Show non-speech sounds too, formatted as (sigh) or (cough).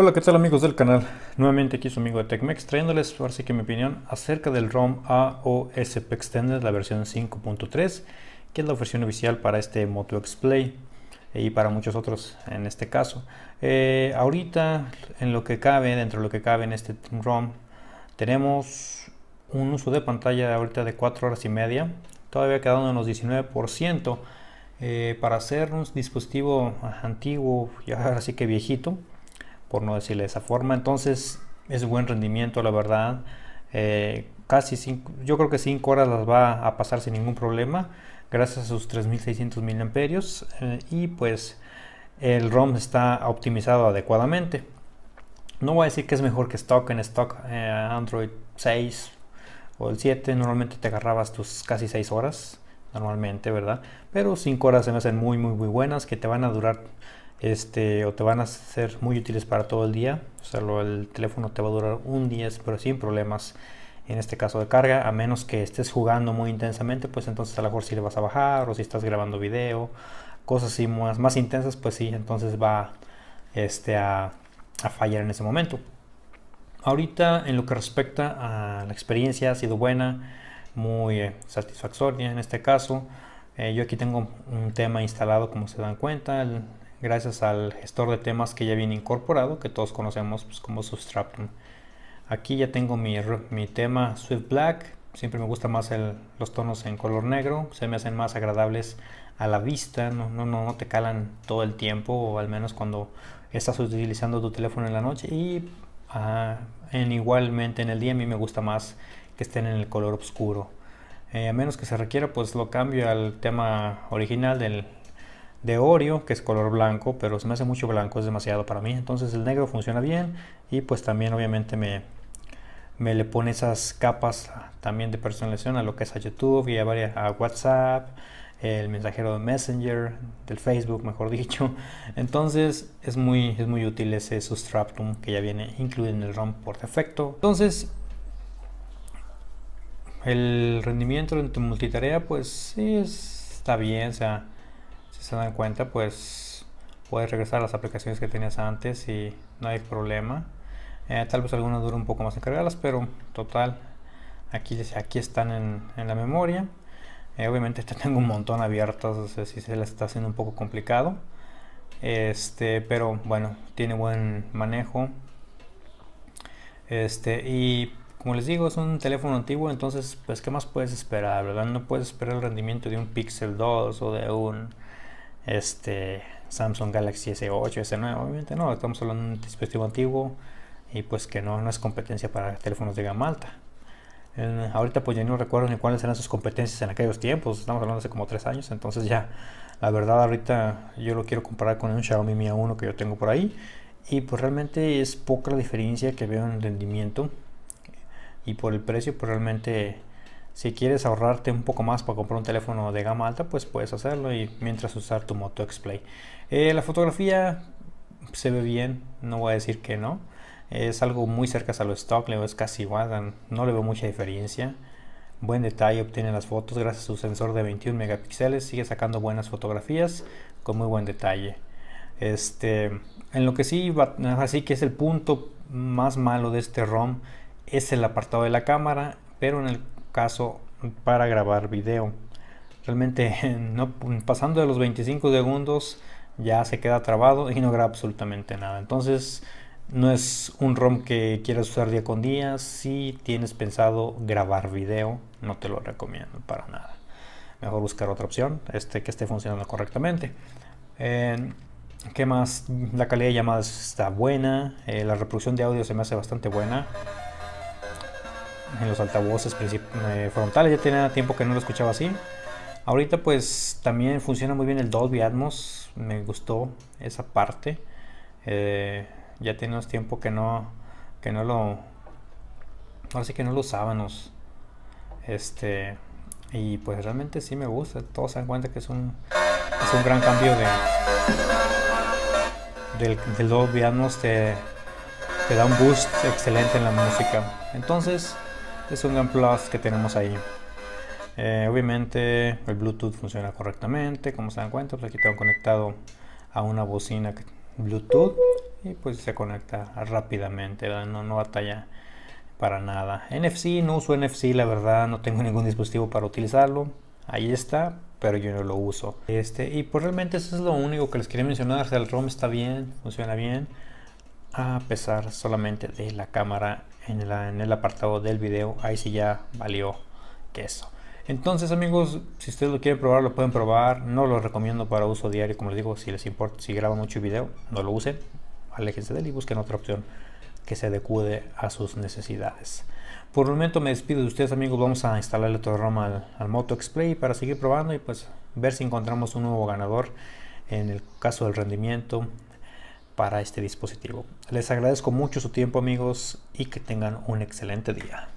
Hola, ¿qué tal amigos del canal? Nuevamente aquí su amigo de TechMex trayéndoles ahora sí que mi opinión acerca del ROM AOSP Extended, la versión 5.3, que es la versión oficial para este Moto X Play eh, y para muchos otros en este caso. Eh, ahorita, en lo que cabe, dentro de lo que cabe en este ROM, tenemos un uso de pantalla ahorita de 4 horas y media, todavía quedando en los 19%. Eh, para hacer un dispositivo antiguo y ahora sí que viejito, por no decirle de esa forma. Entonces es buen rendimiento, la verdad. Eh, casi cinco, yo creo que 5 horas las va a pasar sin ningún problema, gracias a sus 3600 mil amperios eh, y pues el ROM está optimizado adecuadamente. No voy a decir que es mejor que stock en stock eh, Android 6 o el 7. Normalmente te agarrabas tus casi 6 horas, normalmente, ¿verdad? Pero 5 horas se me hacen muy, muy, muy buenas que te van a durar este, o te van a ser muy útiles para todo el día. O sea, el teléfono te va a durar un día, pero sin problemas. En este caso de carga, a menos que estés jugando muy intensamente, pues entonces a lo mejor si sí le vas a bajar o si estás grabando video, cosas así más, más intensas, pues sí, entonces va este, a, a fallar en ese momento. Ahorita en lo que respecta a la experiencia ha sido buena, muy eh, satisfactoria en este caso. Eh, yo aquí tengo un tema instalado como se dan cuenta, el, gracias al gestor de temas que ya viene incorporado, que todos conocemos pues, como Substratum. Aquí ya tengo mi, mi, tema Swift Black, siempre me gustan más los tonos en color negro, se me hacen más agradables a la vista, no, no, no, te calan todo el tiempo, o al menos cuando estás utilizando tu teléfono en la noche. Y ah, en, igualmente en el día a mí me gusta más que estén en el color oscuro. Eh, a menos que se requiera, pues lo cambio al tema original del, de Oreo, que es color blanco, pero se me hace mucho blanco, es demasiado para mí. Entonces el negro funciona bien y pues también obviamente me, me le pone esas capas también de personalización a lo que es a YouTube y a, varias, WhatsApp, el mensajero de Messenger, del Facebook, mejor (laughs) dicho. Entonces es muy, es muy útil ese substratum que ya viene incluido en el ROM por defecto. Entonces el rendimiento en tu multitarea pues sí está bien, o sea si se dan cuenta, pues puedes regresar a las aplicaciones que tenías antes y no hay problema. Eh, tal vez algunas duren un poco más en cargarlas, pero total, aquí, aquí están en, en la memoria. Eh, obviamente (laughs) tengo un montón abiertas, o si se les está haciendo un poco complicado. Este, pero bueno, tiene buen manejo. Este, y como les digo, es un teléfono antiguo, entonces, pues, ¿qué más puedes esperar, No puedes esperar el rendimiento de un Pixel 2 o de un este Samsung Galaxy S8, S9, obviamente no, estamos hablando de un dispositivo antiguo y pues que no, no es competencia para teléfonos de gama alta. ahorita pues yo no recuerdo ni cuáles eran sus competencias en aquellos tiempos, estamos hablando hace como tres años, entonces ya la verdad ahorita yo lo quiero comparar con un Xiaomi Mi A1 que yo tengo por ahí y pues realmente es poca la diferencia que veo en rendimiento y por el precio pues realmente si quieres ahorrarte un poco más para comprar un teléfono de gama alta, pues puedes hacerlo y mientras usar tu Moto X-Play. Eh, la fotografía se ve bien, no voy a decir que no. Es algo muy cerca a lo stock, es casi igual, no le veo mucha diferencia. Buen detalle obtiene las fotos gracias a su sensor de 21 megapíxeles, sigue sacando buenas fotografías con muy buen detalle. Este, en lo que sí, así que es el punto más malo de este ROM es el apartado de la cámara, pero en el caso para grabar video. Realmente (laughs) no, pasando de los 25 segundos ya se queda trabado y no graba absolutamente nada. Entonces no es un ROM que quieras usar día con día. Si tienes pensado grabar video, no te lo recomiendo para nada. Mejor buscar otra opción este, que esté funcionando correctamente. Eh, ¿Qué más? La calidad de llamadas está buena. Eh, la reproducción de audio se me hace bastante buena en los altavoces eh, frontales, ya tenía tiempo que no lo escuchaba así. Ahorita pues también funciona muy bien el Dolby Atmos, me gustó esa parte. Eh, ya tenemos tiempo que no, que no lo... Ahora que no lo usábamos. Este, y pues realmente sí me gusta, todos se dan cuenta que es un, es un gran cambio de... Del, 2 Dolby te, te da un boost excelente en la música. Entonces, es un gran plus que tenemos ahí. Eh, obviamente el Bluetooth funciona correctamente, como se dan cuenta, pues aquí tengo conectado a una bocina Bluetooth y pues se conecta rápidamente, no, no batalla para nada. NFC, no uso NFC, la verdad, no tengo ningún dispositivo para utilizarlo. Ahí está, pero yo no lo uso. Este, y pues realmente eso es lo único que les quería mencionar. el ROM está bien, funciona bien a pesar solamente de la cámara en, el apartado del video ahí sí ya valió que eso, entonces amigos si ustedes lo quieren probar lo pueden probar no lo recomiendo para uso diario como les digo si les importa si graban mucho video no lo usen aléjense de él y busquen otra opción que se adecue a sus necesidades. Por el momento me despido de ustedes amigos, vamos a instalarle otro ROM al, Moto x para seguir probando y pues ver si encontramos un nuevo ganador en el caso del rendimiento, para este dispositivo. Les agradezco mucho su tiempo amigos y que tengan un excelente día.